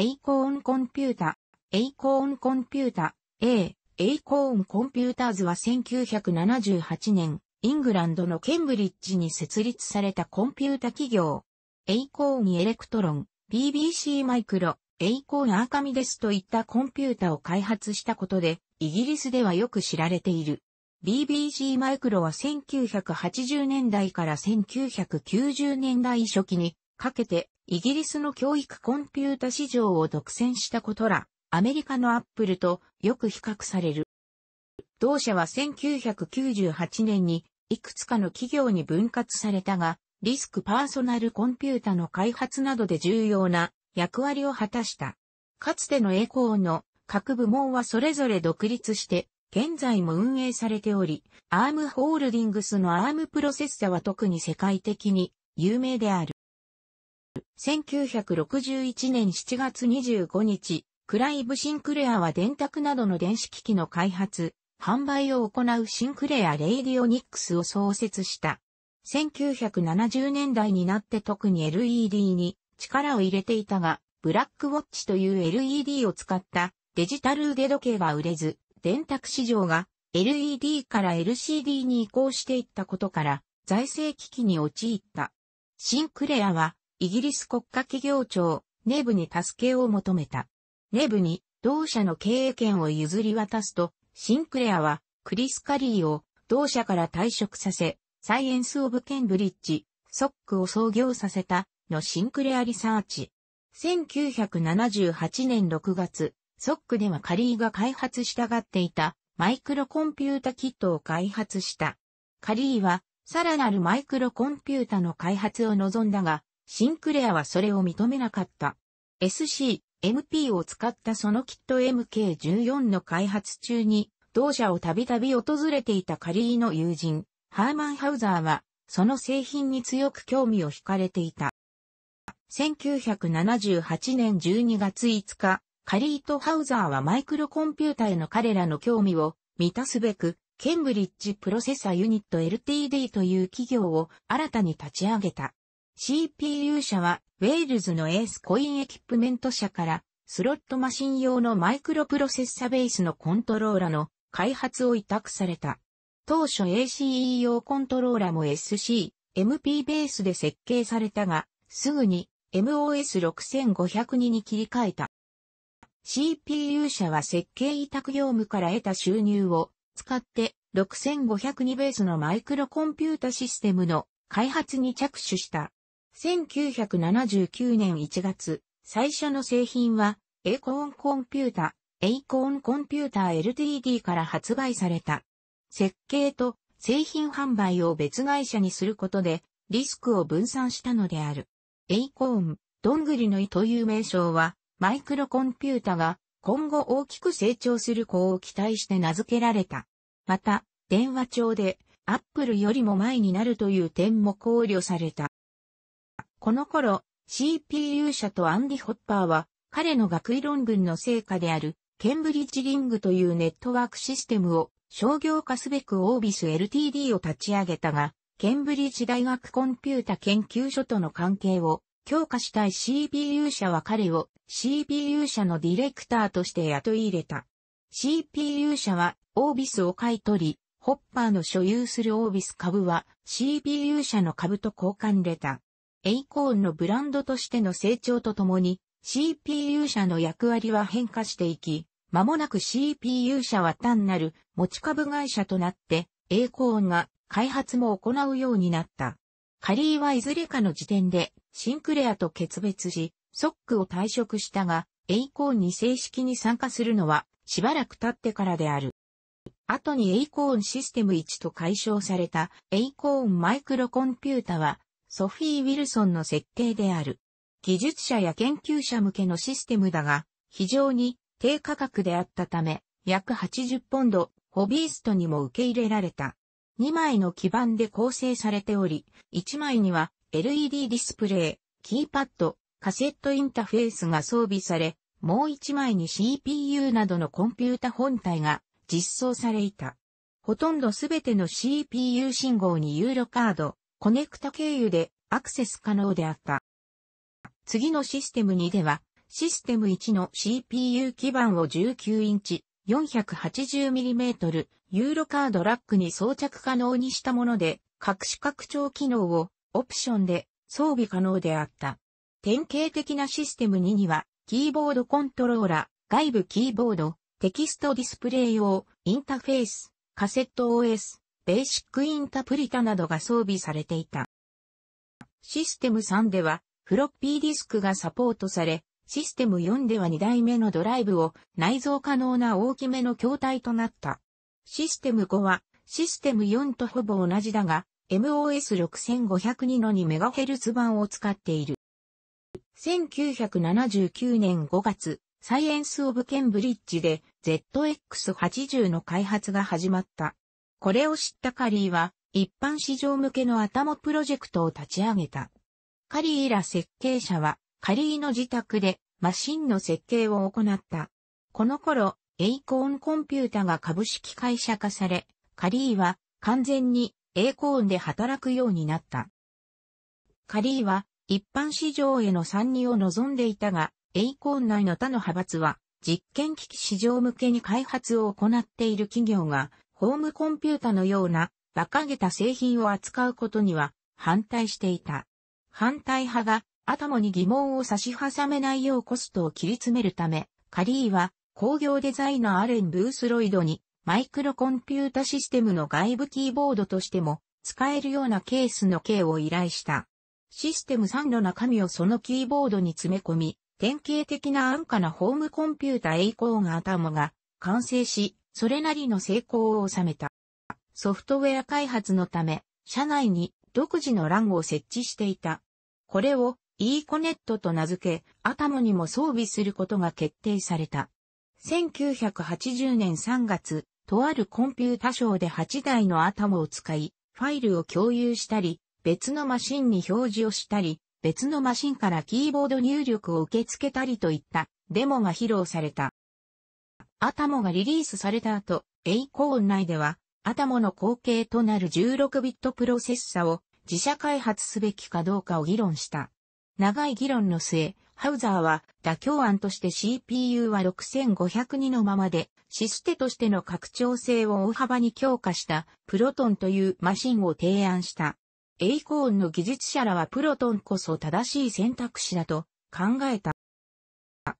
エイコーンコンピュータ、エイコーンコンピュータ、A、エイコーンコンピューターズは1978年、イングランドのケンブリッジに設立されたコンピュータ企業。エイコーンエレクトロン、BBC マイクロ、エイコーンアーカミデスといったコンピュータを開発したことで、イギリスではよく知られている。BBC マイクロは1980年代から1990年代初期にかけてイギリスの教育コンピュータ市場を独占したことら、アメリカのアップルとよく比較される。同社は1998年にいくつかの企業に分割されたが、リスクパーソナルコンピュータの開発などで重要な役割を果たした。かつてのエコーの各部門はそれぞれ独立して、現在も運営されており、アームホールディングスのアームプロセッサは特に世界的に有名である。1961年7月25日、クライブ・シンクレアは電卓などの電子機器の開発、販売を行うシンクレア・レイディオニックスを創設した。1970年代になって特に LED に力を入れていたが、ブラックウォッチという LED を使ったデジタル腕時計は売れず、電卓市場が LED から LCD に移行していったことから財政危機に陥った。シンクレアはイギリス国家企業庁、ネブに助けを求めた。ネブに同社の経営権を譲り渡すと、シンクレアはクリス・カリーを同社から退職させ、サイエンス・オブ・ケンブリッジ、ソックを創業させたのシンクレアリサーチ。1978年6月、ソックではカリーが開発したがっていたマイクロコンピュータキットを開発した。カリーはさらなるマイクロコンピュータの開発を望んだが、シンクレアはそれを認めなかった。SC、MP を使ったそのキット MK14 の開発中に、同社をたびたび訪れていたカリーの友人、ハーマン・ハウザーは、その製品に強く興味を惹かれていた。1978年12月5日、カリーとハウザーはマイクロコンピュータへの彼らの興味を満たすべく、ケンブリッジプロセッサユニット LTD という企業を新たに立ち上げた。CPU 社は、ウェールズのエースコインエキプメント社から、スロットマシン用のマイクロプロセッサベースのコントローラの開発を委託された。当初 ACE 用コントローラも SC、MP ベースで設計されたが、すぐに m o s 6 5 0 2に切り替えた。CPU 社は設計委託業務から得た収入を使って6502ベースのマイクロコンピュータシステムの開発に着手した。1979年1月、最初の製品は、エコーンコンピュータ、エイコーンコンピュータ LTD から発売された。設計と製品販売を別会社にすることで、リスクを分散したのである。エイコーン、どんぐりのいという名称は、マイクロコンピュータが今後大きく成長する子を期待して名付けられた。また、電話帳で、アップルよりも前になるという点も考慮された。この頃、CPU 社とアンディ・ホッパーは、彼の学位論文の成果である、ケンブリッジリングというネットワークシステムを商業化すべくオービス LTD を立ち上げたが、ケンブリッジ大学コンピュータ研究所との関係を強化したい CPU 社は彼を CPU 社のディレクターとして雇い入れた。CPU 社はオービスを買い取り、ホッパーの所有するオービス株は CPU 社の株と交換れた。エイコーンのブランドとしての成長とともに、CPU 社の役割は変化していき、間もなく CPU 社は単なる持ち株会社となって、エイコーンが開発も行うようになった。カリーはいずれかの時点で、シンクレアと決別し、ソックを退職したが、エイコーンに正式に参加するのは、しばらく経ってからである。後にエイコーンシステム1と解消されたエイコーンマイクロコンピュータはソフィー・ウィルソンの設計である。技術者や研究者向けのシステムだが、非常に低価格であったため、約80ポンド、ホビーストにも受け入れられた。2枚の基板で構成されており、1枚には LED ディスプレイ、キーパッド、カセットインタフェースが装備され、もう1枚に CPU などのコンピュータ本体が実装されいた。ほとんどすべての CPU 信号にユーロカード、コネクタ経由でアクセス可能であった。次のシステム2では、システム1の CPU 基板を19インチ 480mm ユーロカードラックに装着可能にしたもので、各種拡張機能をオプションで装備可能であった。典型的なシステム2には、キーボードコントローラ、外部キーボード、テキストディスプレイ用、インターフェース、カセット OS、ベーシックインタプリタなどが装備されていた。システム3では、フロッピーディスクがサポートされ、システム4では2台目のドライブを内蔵可能な大きめの筐体となった。システム5は、システム4とほぼ同じだが、MOS6502 の 2MHz 版を使っている。1979年5月、サイエンス・オブ・ケンブリッジで ZX80 の開発が始まった。これを知ったカリーは、一般市場向けの頭プロジェクトを立ち上げた。カリーら設計者は、カリーの自宅でマシンの設計を行った。この頃、エイコーンコンピュータが株式会社化され、カリーは完全にエイコーンで働くようになった。カリーは一般市場への参入を望んでいたが、エイコーン内の他の派閥は実験機器市場向けに開発を行っている企業がホームコンピュータのような馬鹿げた製品を扱うことには反対していた。反対派があもに疑問を差し挟めないようコストを切り詰めるため、カリーは工業デザイナーアレン・ブースロイドにマイクロコンピュータシステムの外部キーボードとしても使えるようなケースの形を依頼した。システム3の中身をそのキーボードに詰め込み、典型的な安価なホームコンピュータ栄光が頭が完成し、それなりの成功を収めた。ソフトウェア開発のため、社内に独自の欄を設置していた。これを e コネットと名付け、アタムにも装備することが決定された。1980年3月、とあるコンピューターで8台のアタムを使い、ファイルを共有したり、別のマシンに表示をしたり、別のマシンからキーボード入力を受け付けたりといったデモが披露された。アタモがリリースされた後、エイコーン内では、アタモの後継となる16ビットプロセッサを自社開発すべきかどうかを議論した。長い議論の末、ハウザーは妥協案として CPU は6502のままでシステとしての拡張性を大幅に強化したプロトンというマシンを提案した。エイコーンの技術者らはプロトンこそ正しい選択肢だと考えた。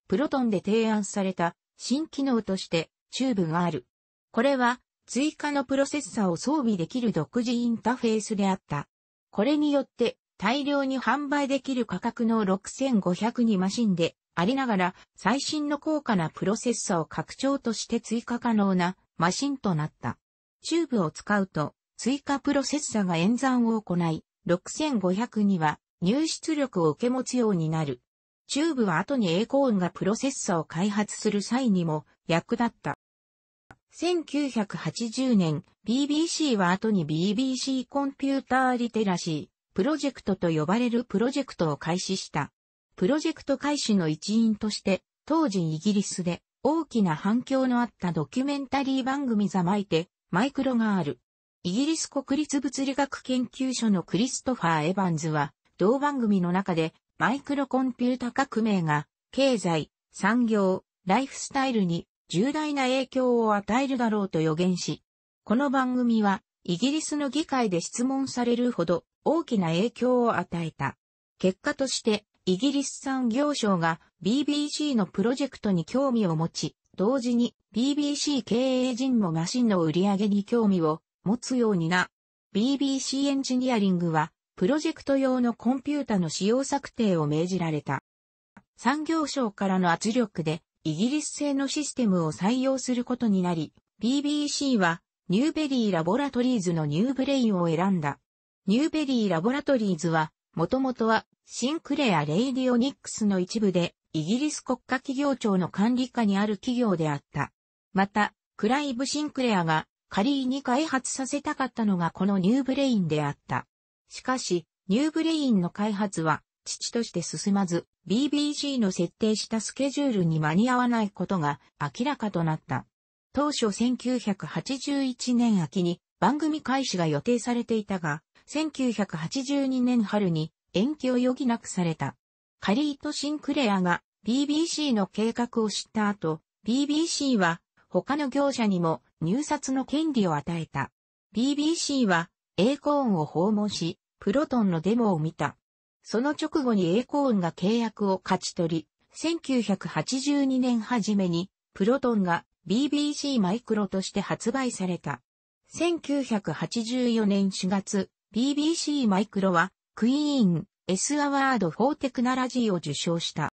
プロトンで提案された新機能としてチューブがある。これは追加のプロセッサを装備できる独自インタフェースであった。これによって大量に販売できる価格の6500にマシンでありながら最新の高価なプロセッサを拡張として追加可能なマシンとなった。チューブを使うと追加プロセッサが演算を行い、6500には入出力を受け持つようになる。チューブは後にエイコーンがプロセッサを開発する際にも役立った。1980年、BBC は後に BBC コンピューターリテラシー、プロジェクトと呼ばれるプロジェクトを開始した。プロジェクト開始の一員として、当時イギリスで大きな反響のあったドキュメンタリー番組ザマイテ、マイクロがある。イギリス国立物理学研究所のクリストファー・エヴァンズは、同番組の中でマイクロコンピュータ革命が経済、産業、ライフスタイルに重大な影響を与えるだろうと予言し、この番組はイギリスの議会で質問されるほど大きな影響を与えた。結果としてイギリス産業省が BBC のプロジェクトに興味を持ち、同時に BBC 経営陣もマシンの売り上げに興味を持つようにな。BBC エンジニアリングはプロジェクト用のコンピュータの使用策定を命じられた。産業省からの圧力で、イギリス製のシステムを採用することになり、BBC は、ニューベリーラボラトリーズのニューブレインを選んだ。ニューベリーラボラトリーズは、もともとは、シンクレア・レイディオニックスの一部で、イギリス国家企業庁の管理下にある企業であった。また、クライブ・シンクレアが、カリーに開発させたかったのがこのニューブレインであった。しかし、ニューブレインの開発は、父として進まず、b b c の設定したスケジュールに間に合わないことが明らかとなった。当初1981年秋に番組開始が予定されていたが、1982年春に延期を余儀なくされた。カリート・シンクレアが BBC の計画を知った後、BBC は他の業者にも入札の権利を与えた。BBC はエーコーンを訪問し、プロトンのデモを見た。その直後にエーコーンが契約を勝ち取り、1982年初めに、プロトンが BBC マイクロとして発売された。1984年4月、BBC マイクロは、クイーン S アワード・フォー・テクナラジーを受賞した。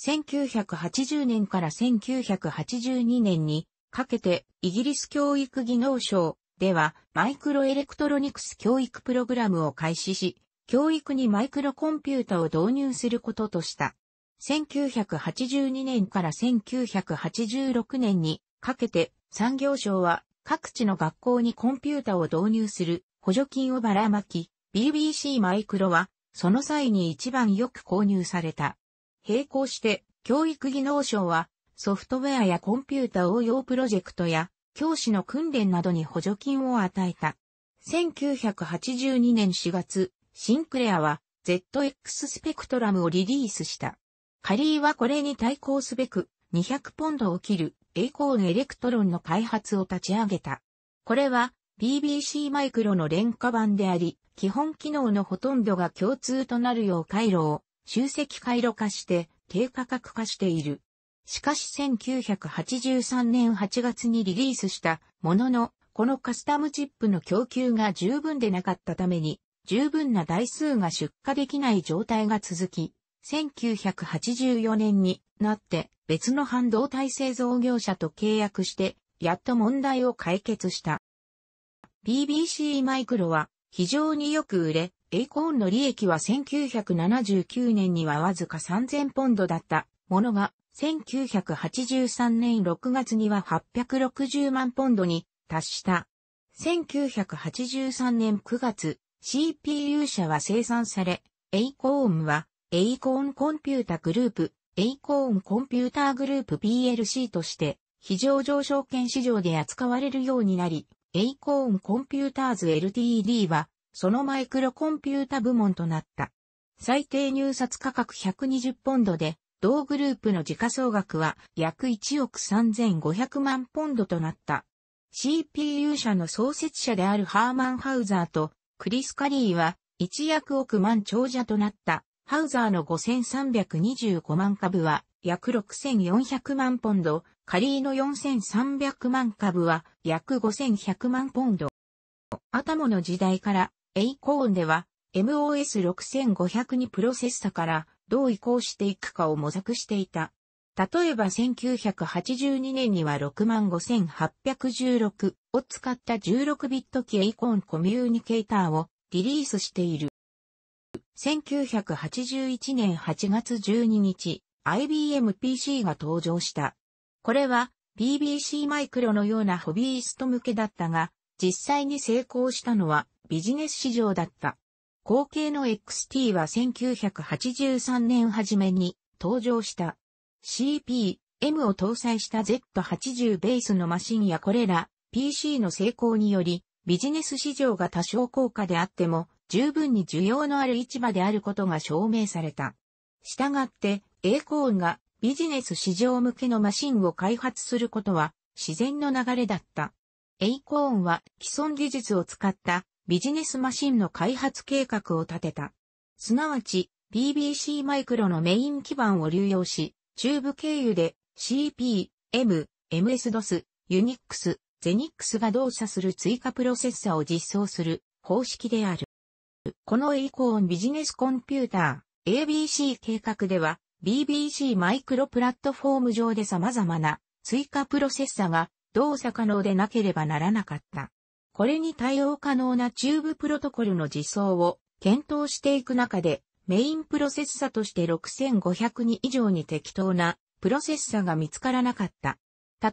1980年から1982年にかけてイギリス教育技能賞、では、マイクロエレクトロニクス教育プログラムを開始し、教育にマイクロコンピュータを導入することとした。1982年から1986年にかけて産業省は各地の学校にコンピュータを導入する補助金をばらまき、BBC マイクロはその際に一番よく購入された。並行して教育技能省はソフトウェアやコンピュータ応用プロジェクトや教師の訓練などに補助金を与えた。1982年4月、シンクレアは ZX スペクトラムをリリースした。カリーはこれに対抗すべく200ポンドを切る栄光のエレクトロンの開発を立ち上げた。これは BBC マイクロの廉価版であり、基本機能のほとんどが共通となるよう回路を集積回路化して低価格化している。しかし1983年8月にリリースしたものの、このカスタムチップの供給が十分でなかったために、十分な台数が出荷できない状態が続き、1984年になって別の半導体製造業者と契約して、やっと問題を解決した。BBC マイクロは非常によく売れ、エイコーンの利益は1979年にはわずか3000ポンドだったものが1983年6月には860万ポンドに達した。1983年9月、CPU 社は生産され、エイコーンは、エイコーンコンピュータグループ、エイコーンコンピュータグループ PLC として、非常上昇券市場で扱われるようになり、エイコーンコンピューターズ LTD は、そのマイクロコンピュータ部門となった。最低入札価格120ポンドで、同グループの時価総額は約1億3500万ポンドとなった。CPU 社の創設者であるハーマン・ハウザーとクリス・カリーは一躍億万長者となったハウザーの5325万株は約6400万ポンド、カリーの4300万株は約5100万ポンド。アタモの時代からエイコーンでは MOS6502 プロセッサからどう移行していくかを模索していた。例えば1982年には65816を使った16ビット機エイコンコミュニケーターをリリースしている。1981年8月12日、IBM PC が登場した。これは BBC マイクロのようなホビースト向けだったが、実際に成功したのはビジネス市場だった。後継の XT は1983年初めに登場した。CP、M を搭載した Z80 ベースのマシンやこれら PC の成功によりビジネス市場が多少高価であっても十分に需要のある市場であることが証明された。したがってーンがビジネス市場向けのマシンを開発することは自然の流れだった。エイコーンは既存技術を使ったビジネスマシンの開発計画を立てた。すなわち、BBC マイクロのメイン基盤を流用し、チューブ経由で CP、M、MS-DOS、Unix、ゼ e n i x が動作する追加プロセッサを実装する方式である。この以降ビジネスコンピューター ABC 計画では BBC マイクロプラットフォーム上で様々な追加プロセッサが動作可能でなければならなかった。これに対応可能なチューブプロトコルの実装を検討していく中で、メインプロセッサとして6 5 0人以上に適当なプロセッサが見つからなかった。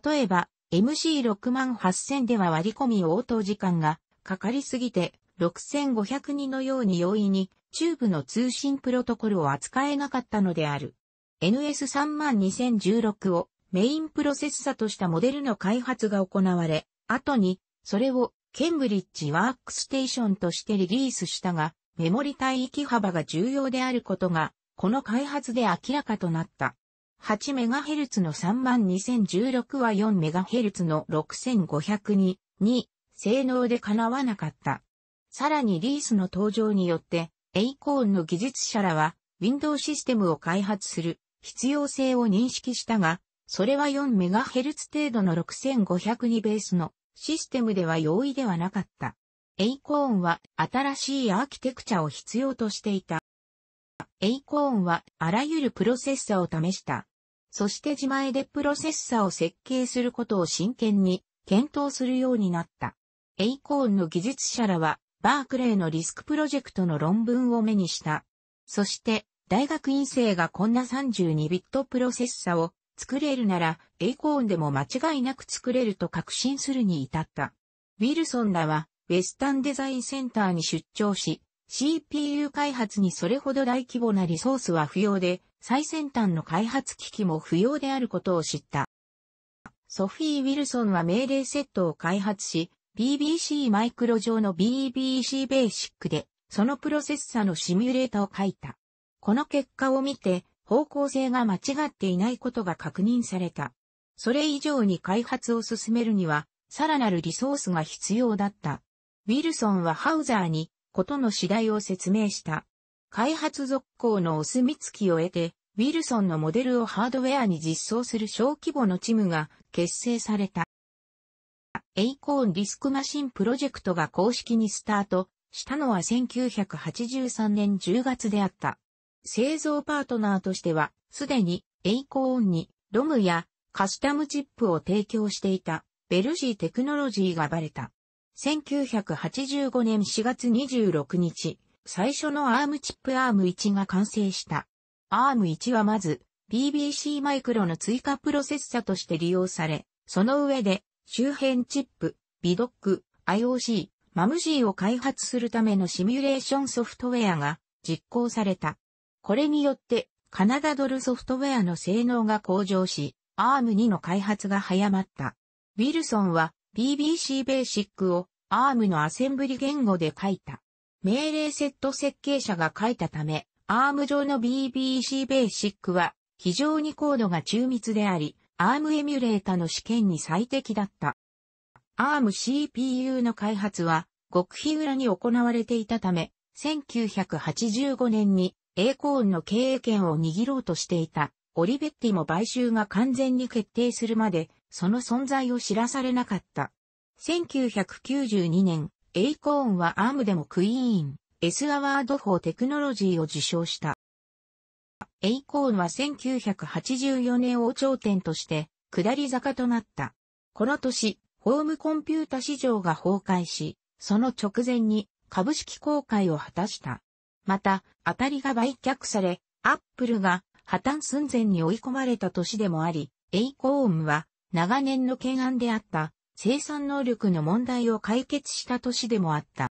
例えば、MC68000 では割り込み応答時間がかかりすぎて、6 5 0人のように容易にチューブの通信プロトコルを扱えなかったのである。NS32016 をメインプロセッサとしたモデルの開発が行われ、後にそれをケンブリッジワークステーションとしてリリースしたが、メモリ帯域幅が重要であることが、この開発で明らかとなった。8MHz の32016は 4MHz の6500に、2、性能で叶わなかった。さらにリースの登場によって、エイコーンの技術者らは、ウィンドウシステムを開発する必要性を認識したが、それは 4MHz 程度の6500にベースのシステムでは容易ではなかった。エイコーンは新しいアーキテクチャを必要としていた。エイコーンはあらゆるプロセッサを試した。そして自前でプロセッサを設計することを真剣に検討するようになった。エイコーンの技術者らはバークレーのリスクプロジェクトの論文を目にした。そして大学院生がこんな32ビットプロセッサを作れるなら、エイコーンでも間違いなく作れると確信するに至った。ウィルソンらは、ウェスタンデザインセンターに出張し、CPU 開発にそれほど大規模なリソースは不要で、最先端の開発機器も不要であることを知った。ソフィー・ウィルソンは命令セットを開発し、BBC マイクロ上の BBC ベーシックで、そのプロセッサのシミュレータを書いた。この結果を見て、方向性が間違っていないことが確認された。それ以上に開発を進めるには、さらなるリソースが必要だった。ウィルソンはハウザーに、ことの次第を説明した。開発続行のお墨付きを得て、ウィルソンのモデルをハードウェアに実装する小規模のチームが結成された。エイコーンディスクマシンプロジェクトが公式にスタートしたのは1983年10月であった。製造パートナーとしては、すでにエイコーンにロムやカスタムチップを提供していたベルジーテクノロジーがバレた。1985年4月26日、最初のアームチップアーム1が完成した。アーム1はまず BBC マイクロの追加プロセッサとして利用され、その上で周辺チップ、ビドック、IOC、マムジーを開発するためのシミュレーションソフトウェアが実行された。これによって、カナダドルソフトウェアの性能が向上し、ARM2 の開発が早まった。ウィルソンは BBC ベーシックを ARM のアセンブリ言語で書いた。命令セット設計者が書いたため、ARM 上の BBC ベーシックは非常に高度が中密であり、ARM エミュレータの試験に最適だった。ARM CPU の開発は極秘裏に行われていたため、1985年にエコーンの経営権を握ろうとしていた、オリベッティも買収が完全に決定するまで、その存在を知らされなかった。1992年、エイコーンはアームでもクイーン、S アワード・法テクノロジーを受賞した。エイコーンは1984年を頂点として、下り坂となった。この年、ホームコンピュータ市場が崩壊し、その直前に株式公開を果たした。また、当たりが売却され、アップルが破綻寸前に追い込まれた年でもあり、エイコームは長年の懸案であった生産能力の問題を解決した年でもあった。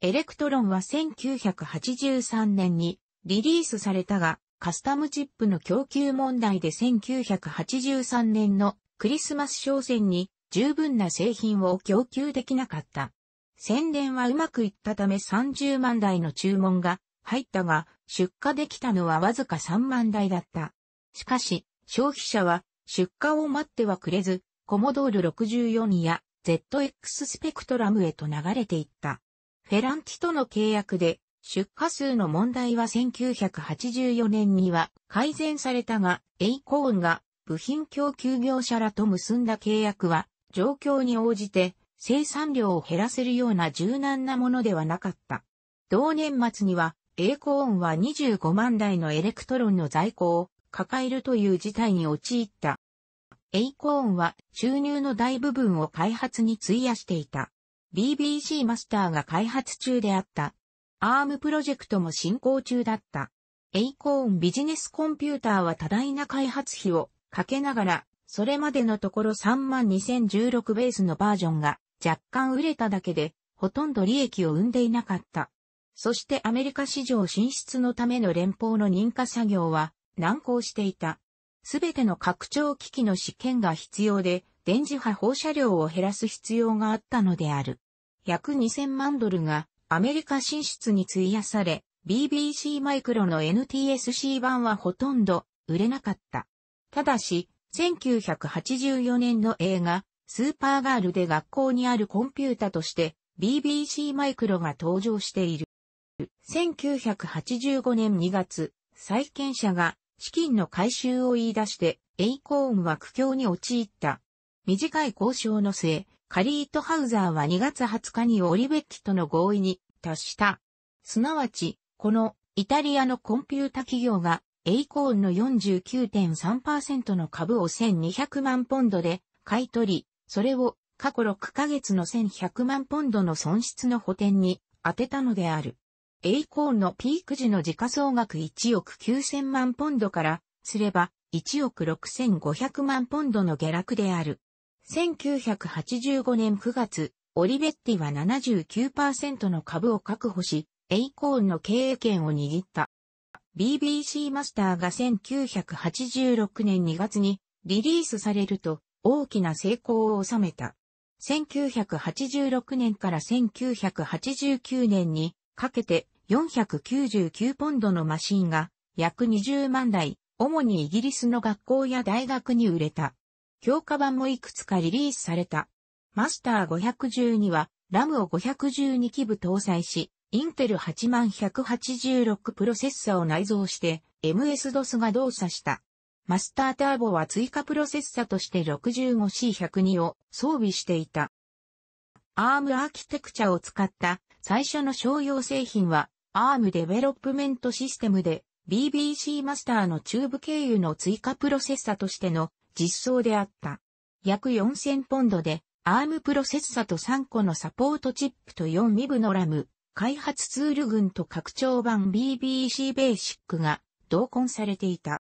エレクトロンは1983年にリリースされたが、カスタムチップの供給問題で1983年のクリスマス商戦に十分な製品を供給できなかった。宣伝はうまくいったため30万台の注文が入ったが、出荷できたのはわずか3万台だった。しかし、消費者は出荷を待ってはくれず、コモドール64や ZX スペクトラムへと流れていった。フェランティとの契約で出荷数の問題は1984年には改善されたが、エイコーンが部品供給業者らと結んだ契約は状況に応じて生産量を減らせるような柔軟なものではなかった。同年末には、エーコーンは25万台のエレクトロンの在庫を抱えるという事態に陥った。エイコーンは収入の大部分を開発に費やしていた。BBC マスターが開発中であった。アームプロジェクトも進行中だった。エイコーンビジネスコンピューターは多大な開発費をかけながら、それまでのところ3万2016ベースのバージョンが若干売れただけで、ほとんど利益を生んでいなかった。そしてアメリカ市場進出のための連邦の認可作業は難航していた。すべての拡張機器の試験が必要で、電磁波放射量を減らす必要があったのである。約2000万ドルがアメリカ進出に費やされ、BBC マイクロの NTSC 版はほとんど売れなかった。ただし、1984年の映画、スーパーガールで学校にあるコンピュータとして BBC マイクロが登場している。1985年2月、債権者が資金の回収を言い出して、エイコーンは苦境に陥った。短い交渉の末、カリートハウザーは2月20日にオリベッキとの合意に達した。すなわち、このイタリアのコンピュータ企業がエイコーンの49.3%の株を1200万ポンドで買い取り、それを過去6ヶ月の1100万ポンドの損失の補填に当てたのである。エイコーンのピーク時の時価総額1億9000万ポンドからすれば1億6500万ポンドの下落である。1985年9月、オリベッティは79%の株を確保し、エイコーンの経営権を握った。BBC マスターが1986年2月にリリースされると、大きな成功を収めた。1986年から1989年にかけて499ポンドのマシンが約20万台、主にイギリスの学校や大学に売れた。強化版もいくつかリリースされた。マスター512はラムを512基部搭載し、インテル8186プロセッサを内蔵して MS-DOS が動作した。マスターターボは追加プロセッサとして 65C102 を装備していた。ARM アーキテクチャを使った最初の商用製品は ARM デベロップメントシステムで BBC マスターのチューブ経由の追加プロセッサとしての実装であった。約4000ポンドで ARM プロセッサと3個のサポートチップと4ミブのラム、開発ツール群と拡張版 BBC ベーシックが同梱されていた。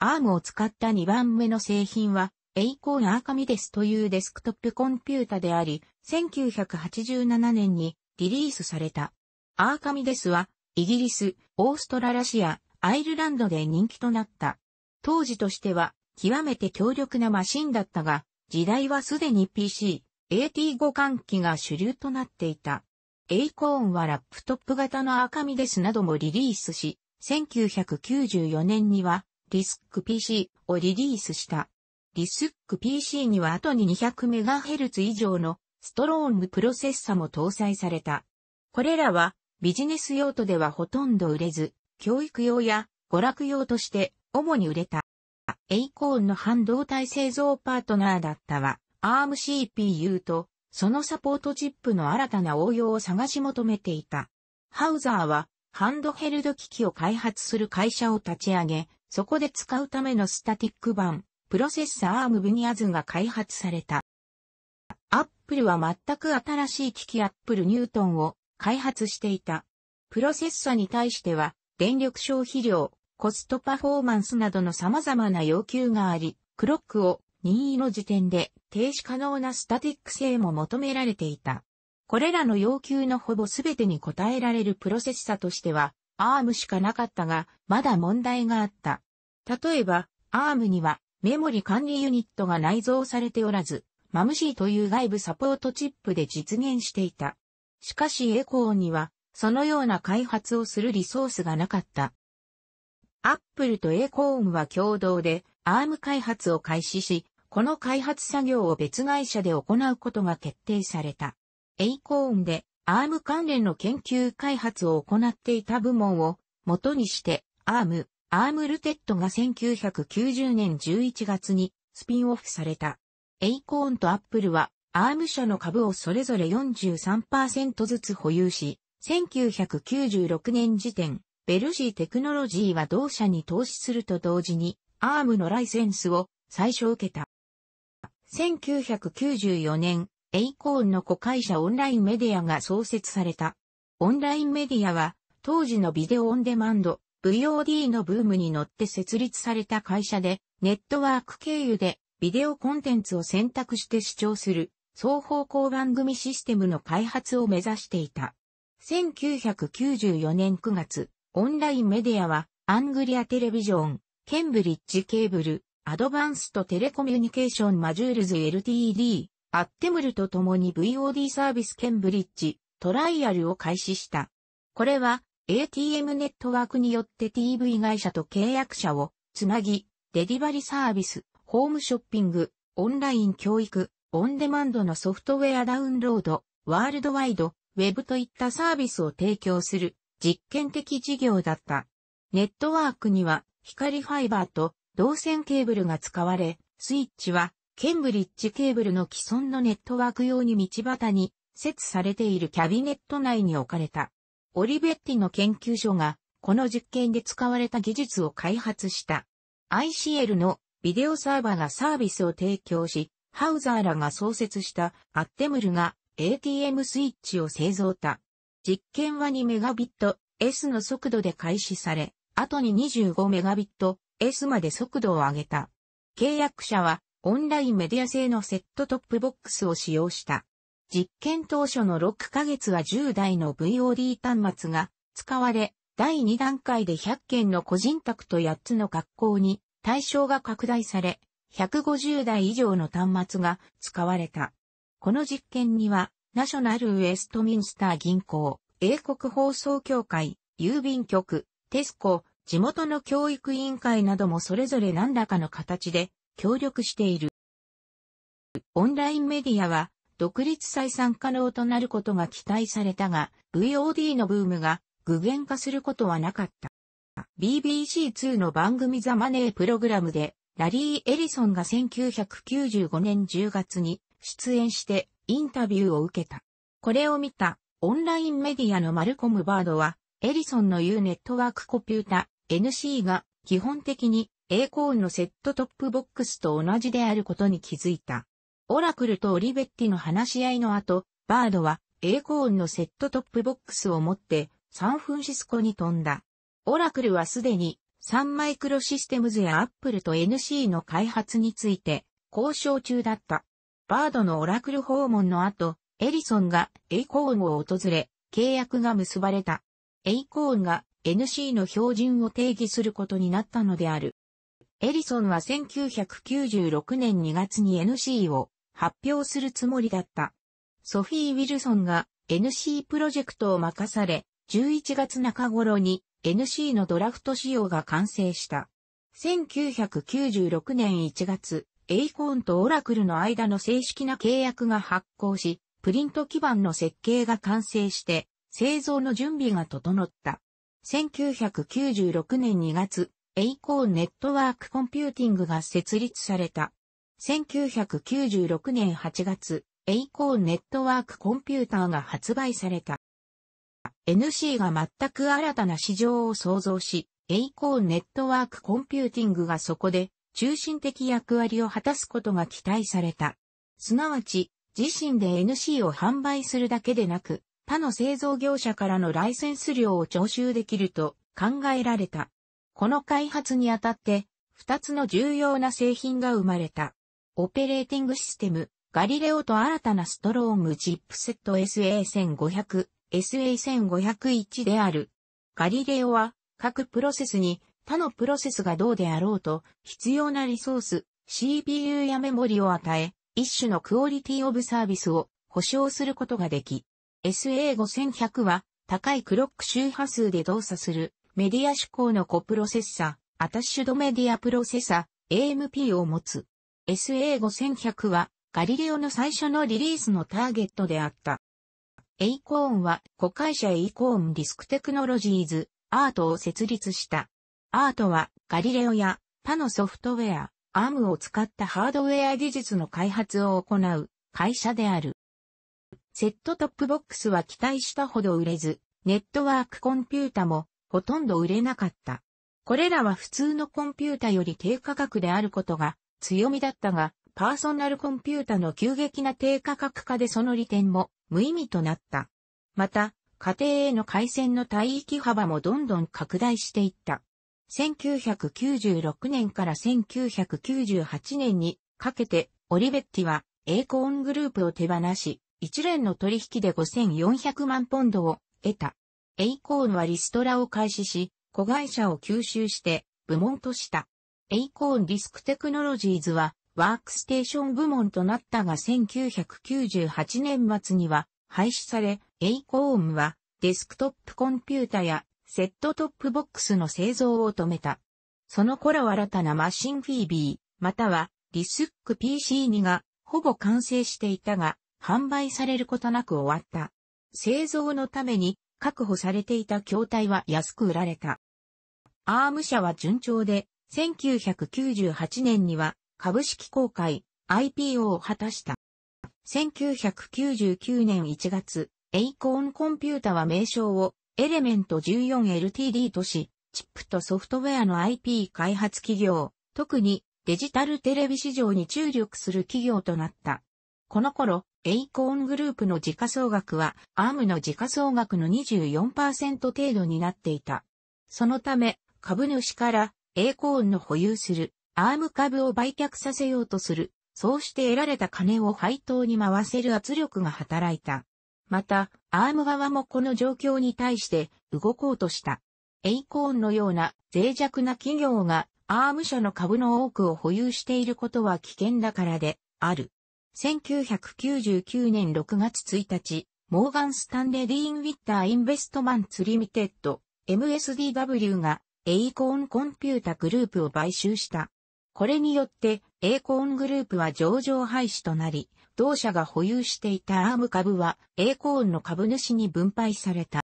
アームを使った2番目の製品は、エイコーンアーカミデスというデスクトップコンピュータであり、1987年にリリースされた。アーカミデスは、イギリス、オーストララシア、アイルランドで人気となった。当時としては、極めて強力なマシンだったが、時代はすでに PC、AT5 換気が主流となっていた。エイコーンはラップトップ型のアーカミデスなどもリリースし、1994年にはリスク PC をリリースした。リスク PC には後に 200MHz 以上のストローングプロセッサも搭載された。これらはビジネス用途ではほとんど売れず、教育用や娯楽用として主に売れた。エイコーンの半導体製造パートナーだったは、ARM CPU とそのサポートチップの新たな応用を探し求めていた。ハウザーはハンドヘルド機器を開発する会社を立ち上げ、そこで使うためのスタティック版、プロセッサーアームブニアズが開発された。アップルは全く新しい機器アップルニュートンを開発していた。プロセッサに対しては、電力消費量、コストパフォーマンスなどの様々な要求があり、クロックを任意の時点で停止可能なスタティック性も求められていた。これらの要求のほぼ全てに応えられるプロセッサとしては、アームしかなかったが、まだ問題があった。例えば、アームにはメモリ管理ユニットが内蔵されておらず、マムシーという外部サポートチップで実現していた。しかしエコーには、そのような開発をするリソースがなかった。アップルとエコーンは共同でアーム開発を開始し、この開発作業を別会社で行うことが決定された。エイコーンでアーム関連の研究開発を行っていた部門を元にして、アーム、アームルテッドが1990年11月にスピンオフされた。エイコーンとアップルは、アーム社の株をそれぞれ43%ずつ保有し、1996年時点、ベルジーテクノロジーは同社に投資すると同時に、アームのライセンスを最初受けた。1994年、エイコーンの子会社オンラインメディアが創設された。オンラインメディアは、当時のビデオオンデマンド、VOD のブームに乗って設立された会社で、ネットワーク経由でビデオコンテンツを選択して視聴する双方向番組システムの開発を目指していた。1994年9月、オンラインメディアはアングリアテレビジョン、ケンブリッジケーブル、アドバンストテレコミュニケーションマジュールズ LTD、アッテムルと共に VOD サービス兼ブリッジ、トライアルを開始した。これは ATM ネットワークによって TV 会社と契約者をつなぎ、デリバリサービス、ホームショッピング、オンライン教育、オンデマンドのソフトウェアダウンロード、ワールドワイド、ウェブといったサービスを提供する実験的事業だった。ネットワークには光ファイバーと導線ケーブルが使われ、スイッチはケンブリッジケーブルの既存のネットワーク用に道端に設されているキャビネット内に置かれた。オリベッティの研究所がこの実験で使われた技術を開発した。ICL のビデオサーバーがサービスを提供し、ハウザーらが創設したアッテムルが ATM スイッチを製造た。実験は2 m b ト s の速度で開始され、後に2 5 m b ト s まで速度を上げた。契約者はオンラインメディア製のセットトップボックスを使用した。実験当初の6ヶ月は10台の VOD 端末が使われ、第2段階で100件の個人宅と8つの学校に対象が拡大され、150台以上の端末が使われた。この実験には、ナショナルウェストミンスター銀行、英国放送協会、郵便局、テスコ、地元の教育委員会などもそれぞれ何らかの形で協力している。オンラインメディアは独立採算可能となることが期待されたが、VOD のブームが具現化することはなかった。BBC2 の番組ザ・マネープログラムで、ラリー・エリソンが1995年10月に出演してインタビューを受けた。これを見たオンラインメディアのマルコム・バードは、エリソンの言うネットワークコピュータ NC が基本的にコーンのセットトップボックスと同じであることに気づいた。オラクルとオリベッティの話し合いの後、バードはコーンのセットトップボックスを持ってサンフンシスコに飛んだ。オラクルはすでにサンマイクロシステムズやアップルと NC の開発について交渉中だった。バードのオラクル訪問の後、エリソンがエイコーンを訪れ、契約が結ばれた。エイコーンが NC の標準を定義することになったのである。エリソンは1996年2月に NC を発表するつもりだった。ソフィー・ウィルソンが NC プロジェクトを任され、11月中頃に NC のドラフト仕様が完成した。1996年1月、エイコーンとオラクルの間の正式な契約が発行し、プリント基盤の設計が完成して、製造の準備が整った。1996年2月、エイコーネットワークコンピューティングが設立された。1996年8月、エイコーネットワークコンピューターが発売された。NC が全く新たな市場を創造し、エイコーネットワークコンピューティングがそこで中心的役割を果たすことが期待された。すなわち、自身で NC を販売するだけでなく、他の製造業者からのライセンス料を徴収できると考えられた。この開発にあたって、二つの重要な製品が生まれた。オペレーティングシステム、ガリレオと新たなストロームジップセット SA1500、SA1501 である。ガリレオは、各プロセスに、他のプロセスがどうであろうと、必要なリソース、CPU やメモリを与え、一種のクオリティオブサービスを保証することができ、SA5100 は高いクロック周波数で動作するメディア指向のコプロセッサ、アタッシュドメディアプロセッサ、AMP を持つ。SA5100 は、ガリレオの最初のリリースのターゲットであった。エイコーンは、子会社エイコーンディスクテクノロジーズ、アートを設立した。アートは、ガリレオや、他のソフトウェア、アームを使ったハードウェア技術の開発を行う、会社である。セットトップボックスは期待したほど売れず、ネットワークコンピュータもほとんど売れなかった。これらは普通のコンピュータより低価格であることが強みだったが、パーソナルコンピュータの急激な低価格化でその利点も無意味となった。また、家庭への回線の帯域幅もどんどん拡大していった。1996年から1998年にかけて、オリベッティはエイコーングループを手放し、一連の取引で5400万ポンドを得た。エイコーンはリストラを開始し、子会社を吸収して部門とした。エイコーンディスクテクノロジーズはワークステーション部門となったが1998年末には廃止され、エイコーンはデスクトップコンピュータやセットトップボックスの製造を止めた。その頃新たなマシンフィービー、またはリスック PC2 がほぼ完成していたが、販売されることなく終わった。製造のために確保されていた筐体は安く売られた。アーム社は順調で、1998年には株式公開 IPO を果たした。1999年1月、エイコーンコンピュータは名称をエレメント 14LTD とし、チップとソフトウェアの IP 開発企業、特にデジタルテレビ市場に注力する企業となった。この頃、エイコーングループの時価総額は、アームの時価総額の24%程度になっていた。そのため、株主から、エイコーンの保有する、アーム株を売却させようとする、そうして得られた金を配当に回せる圧力が働いた。また、アーム側もこの状況に対して動こうとした。エイコーンのような脆弱な企業がアーム社の株の多くを保有していることは危険だからである。1999年6月1日、モーガン・スタンレディ・ーン・ウィッター・インベストマンツ・リミテッド、MSDW がエイコーンコンピュータグループを買収した。これによって、エイコーングループは上場廃止となり、同社が保有していたアーム株は、エイコーンの株主に分配された。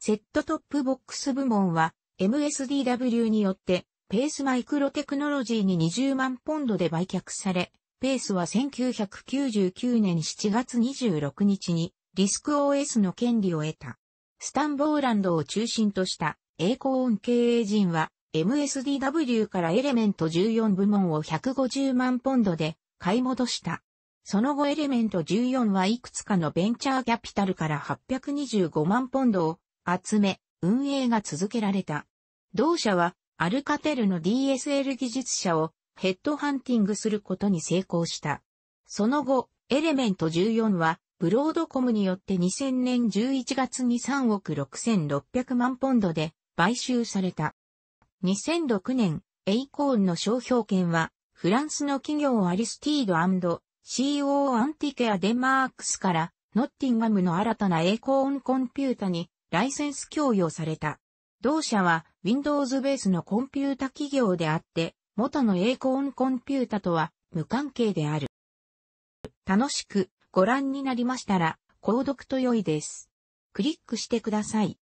セットトップボックス部門は、MSDW によって、ペースマイクロテクノロジーに20万ポンドで売却され、ペースは1999年7月26日にリスク OS の権利を得た。スタンボーランドを中心とした栄光音経営陣は MSDW からエレメント14部門を150万ポンドで買い戻した。その後エレメント14はいくつかのベンチャーキャピタルから825万ポンドを集め、運営が続けられた。同社はアルカテルの DSL 技術者をヘッドハンティングすることに成功した。その後、エレメント14は、ブロードコムによって2000年11月に3億6600万ポンドで買収された。2006年、エイコーンの商標権は、フランスの企業アリスティード &CO アンティケアデンマークスから、ノッティンガムの新たなエイコーンコンピュータにライセンス供与された。同社は Windows ベースのコンピュータ企業であって、元の栄光コンピュータとは無関係である。楽しくご覧になりましたら、購読と良いです。クリックしてください。